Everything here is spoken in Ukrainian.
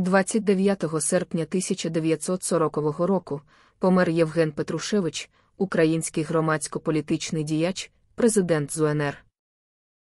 29 серпня 1940 року помер Євген Петрушевич, український громадсько-політичний діяч, президент ЗУНР.